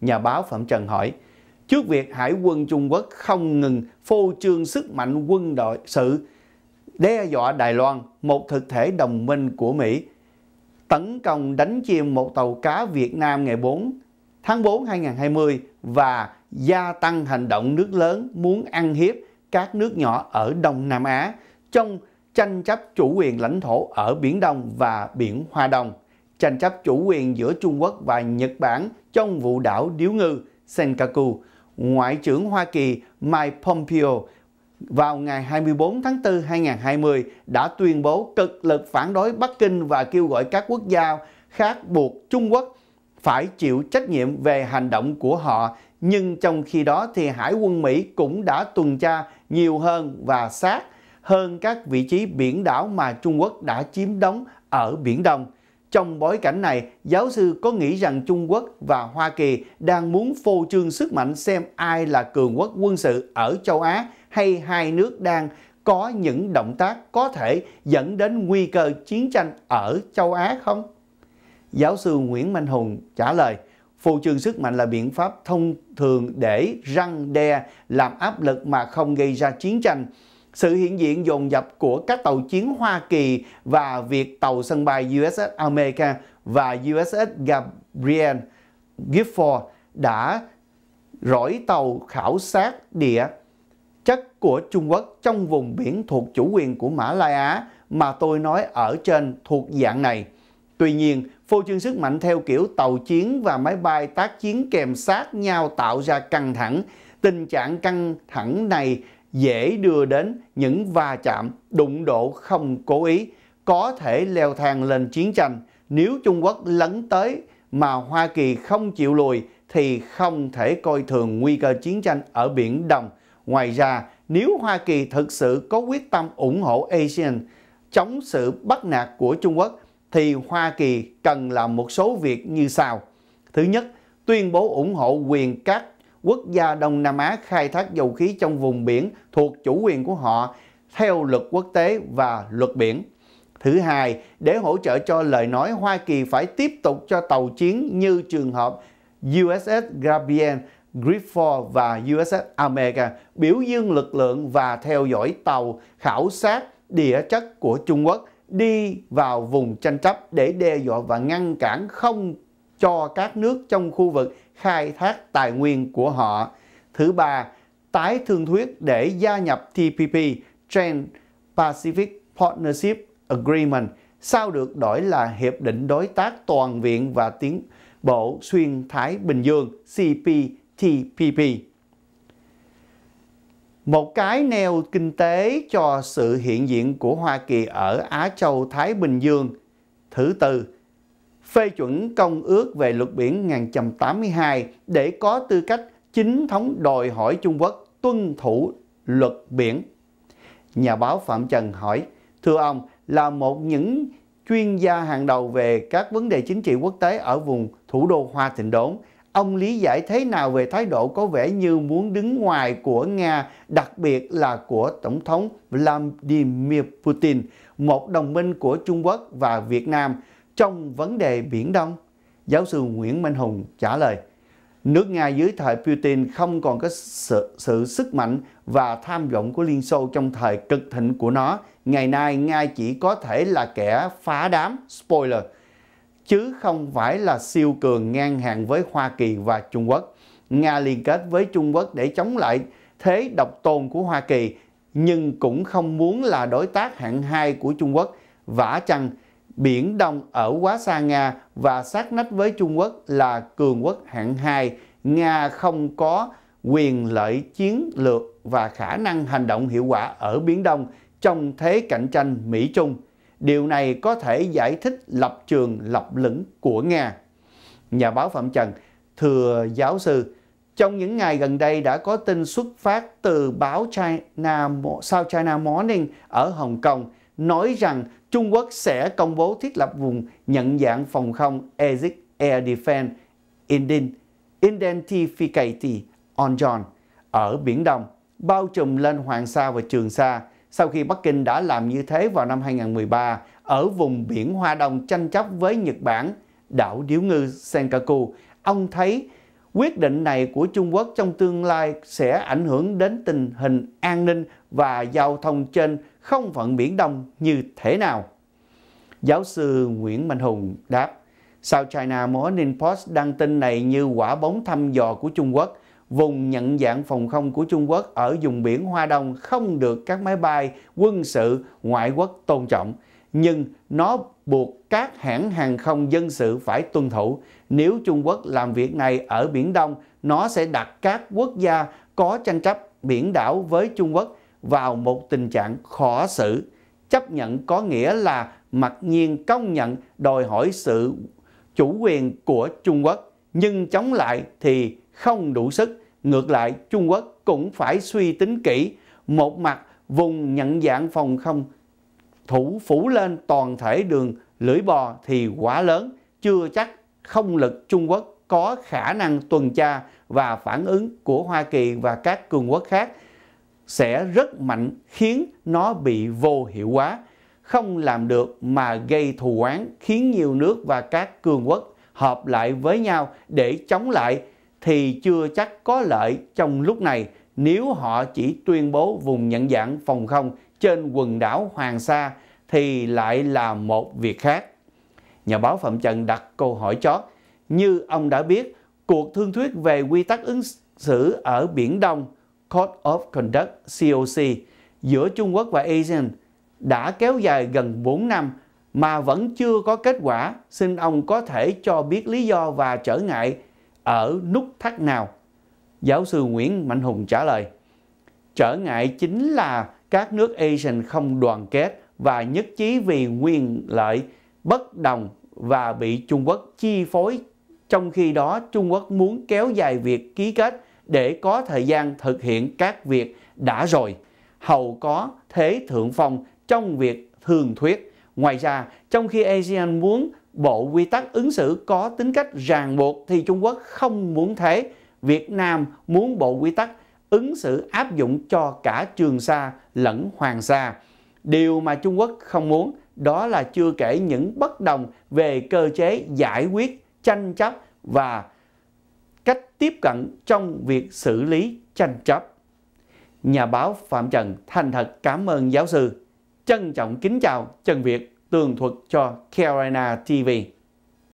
Nhà báo Phạm Trần hỏi, trước việc Hải quân Trung Quốc không ngừng phô trương sức mạnh quân đội sự đe dọa Đài Loan, một thực thể đồng minh của Mỹ, tấn công đánh chìm một tàu cá Việt Nam ngày 4 tháng 4 2020 và gia tăng hành động nước lớn muốn ăn hiếp các nước nhỏ ở Đông Nam Á trong tranh chấp chủ quyền lãnh thổ ở Biển Đông và Biển Hoa Đông tranh chấp chủ quyền giữa Trung Quốc và Nhật Bản trong vụ đảo điếu ngư Senkaku. Ngoại trưởng Hoa Kỳ Mike Pompeo vào ngày 24 tháng 4 2020 đã tuyên bố cực lực phản đối Bắc Kinh và kêu gọi các quốc gia khác buộc Trung Quốc phải chịu trách nhiệm về hành động của họ, nhưng trong khi đó thì Hải quân Mỹ cũng đã tuần tra nhiều hơn và sát hơn các vị trí biển đảo mà Trung Quốc đã chiếm đóng ở Biển Đông. Trong bối cảnh này, giáo sư có nghĩ rằng Trung Quốc và Hoa Kỳ đang muốn phô trương sức mạnh xem ai là cường quốc quân sự ở châu Á hay hai nước đang có những động tác có thể dẫn đến nguy cơ chiến tranh ở châu Á không? Giáo sư Nguyễn minh Hùng trả lời, phô trương sức mạnh là biện pháp thông thường để răng đe, làm áp lực mà không gây ra chiến tranh sự hiện diện dồn dập của các tàu chiến Hoa Kỳ và việc tàu sân bay USS America và USS Gabriel Gifford đã rỗi tàu khảo sát địa chất của Trung Quốc trong vùng biển thuộc chủ quyền của Mã Lai Á mà tôi nói ở trên thuộc dạng này. Tuy nhiên, phô trương sức mạnh theo kiểu tàu chiến và máy bay tác chiến kèm sát nhau tạo ra căng thẳng. Tình trạng căng thẳng này dễ đưa đến những va chạm, đụng độ không cố ý, có thể leo thang lên chiến tranh. Nếu Trung Quốc lấn tới mà Hoa Kỳ không chịu lùi thì không thể coi thường nguy cơ chiến tranh ở Biển Đông. Ngoài ra, nếu Hoa Kỳ thực sự có quyết tâm ủng hộ ASEAN chống sự bắt nạt của Trung Quốc thì Hoa Kỳ cần làm một số việc như sau. Thứ nhất, tuyên bố ủng hộ quyền các quốc gia Đông Nam Á khai thác dầu khí trong vùng biển thuộc chủ quyền của họ theo luật quốc tế và luật biển. Thứ hai, để hỗ trợ cho lời nói Hoa Kỳ phải tiếp tục cho tàu chiến như trường hợp USS Gabriel Griffon và USS America biểu dương lực lượng và theo dõi tàu khảo sát địa chất của Trung Quốc đi vào vùng tranh chấp để đe dọa và ngăn cản không cho các nước trong khu vực khai thác tài nguyên của họ. Thứ ba, tái thương thuyết để gia nhập TPP, Trans Pacific Partnership Agreement, sau được đổi là Hiệp định Đối tác Toàn viện và Tiến bộ Xuyên Thái Bình Dương CPTPP. Một cái neo kinh tế cho sự hiện diện của Hoa Kỳ ở Á Châu Thái Bình Dương. Thứ tư, phê chuẩn công ước về luật biển 1982 để có tư cách chính thống đòi hỏi Trung Quốc tuân thủ luật biển. Nhà báo Phạm Trần hỏi, thưa ông là một những chuyên gia hàng đầu về các vấn đề chính trị quốc tế ở vùng thủ đô Hoa Thịnh Đốn, ông lý giải thế nào về thái độ có vẻ như muốn đứng ngoài của Nga, đặc biệt là của Tổng thống Vladimir Putin, một đồng minh của Trung Quốc và Việt Nam, trong vấn đề Biển Đông? Giáo sư Nguyễn Minh Hùng trả lời, nước Nga dưới thời Putin không còn có sự, sự sức mạnh và tham vọng của Liên Xô trong thời cực thịnh của nó. Ngày nay, Nga chỉ có thể là kẻ phá đám, spoiler, chứ không phải là siêu cường ngang hàng với Hoa Kỳ và Trung Quốc. Nga liên kết với Trung Quốc để chống lại thế độc tôn của Hoa Kỳ, nhưng cũng không muốn là đối tác hạng hai của Trung Quốc. Vả chăng, Biển Đông ở quá xa Nga và sát nách với Trung Quốc là cường quốc hạng 2. Nga không có quyền lợi chiến lược và khả năng hành động hiệu quả ở Biển Đông trong thế cạnh tranh Mỹ-Trung. Điều này có thể giải thích lập trường lập lửng của Nga. Nhà báo Phạm Trần, thưa giáo sư, trong những ngày gần đây đã có tin xuất phát từ báo China, South China Morning ở Hồng Kông nói rằng Trung Quốc sẽ công bố thiết lập vùng nhận dạng phòng không ASIC Air Defense Identification on John ở Biển Đông, bao trùm lên Hoàng Sa và Trường Sa sau khi Bắc Kinh đã làm như thế vào năm 2013 ở vùng biển Hoa Đông tranh chấp với Nhật Bản, đảo Điếu Ngư Senkaku. Ông thấy quyết định này của Trung Quốc trong tương lai sẽ ảnh hưởng đến tình hình an ninh và giao thông trên không phận Biển Đông như thế nào? Giáo sư Nguyễn Mạnh Hùng đáp, Sao China Morning Post đăng tin này như quả bóng thăm dò của Trung Quốc. Vùng nhận dạng phòng không của Trung Quốc ở vùng biển Hoa Đông không được các máy bay quân sự ngoại quốc tôn trọng, nhưng nó buộc các hãng hàng không dân sự phải tuân thủ. Nếu Trung Quốc làm việc này ở Biển Đông, nó sẽ đặt các quốc gia có tranh chấp biển đảo với Trung Quốc vào một tình trạng khó xử. Chấp nhận có nghĩa là mặc nhiên công nhận đòi hỏi sự chủ quyền của Trung Quốc, nhưng chống lại thì không đủ sức. Ngược lại, Trung Quốc cũng phải suy tính kỹ. Một mặt, vùng nhận dạng phòng không thủ phủ lên toàn thể đường lưỡi bò thì quá lớn, chưa chắc không lực Trung Quốc có khả năng tuần tra và phản ứng của Hoa Kỳ và các cường quốc khác sẽ rất mạnh khiến nó bị vô hiệu hóa, không làm được mà gây thù oán khiến nhiều nước và các cường quốc hợp lại với nhau để chống lại thì chưa chắc có lợi trong lúc này nếu họ chỉ tuyên bố vùng nhận dạng phòng không trên quần đảo Hoàng Sa thì lại là một việc khác. Nhà báo Phạm Trần đặt câu hỏi chót. Như ông đã biết, cuộc thương thuyết về quy tắc ứng xử ở Biển Đông Code of Conduct COC giữa Trung Quốc và ASEAN đã kéo dài gần 4 năm mà vẫn chưa có kết quả, xin ông có thể cho biết lý do và trở ngại ở nút thắt nào? Giáo sư Nguyễn Mạnh Hùng trả lời, trở ngại chính là các nước Asian không đoàn kết và nhất trí vì quyền lợi bất đồng và bị Trung Quốc chi phối. Trong khi đó, Trung Quốc muốn kéo dài việc ký kết để có thời gian thực hiện các việc đã rồi. Hầu có thế thượng phong trong việc thường thuyết. Ngoài ra, trong khi ASEAN muốn bộ quy tắc ứng xử có tính cách ràng buộc thì Trung Quốc không muốn thế. Việt Nam muốn bộ quy tắc ứng xử áp dụng cho cả Trường Sa lẫn Hoàng Sa. Điều mà Trung Quốc không muốn đó là chưa kể những bất đồng về cơ chế giải quyết tranh chấp và cách tiếp cận trong việc xử lý tranh chấp. Nhà báo Phạm Trần thành thật cảm ơn giáo sư. Trân trọng kính chào Trần Việt tường thuật cho Carolina TV.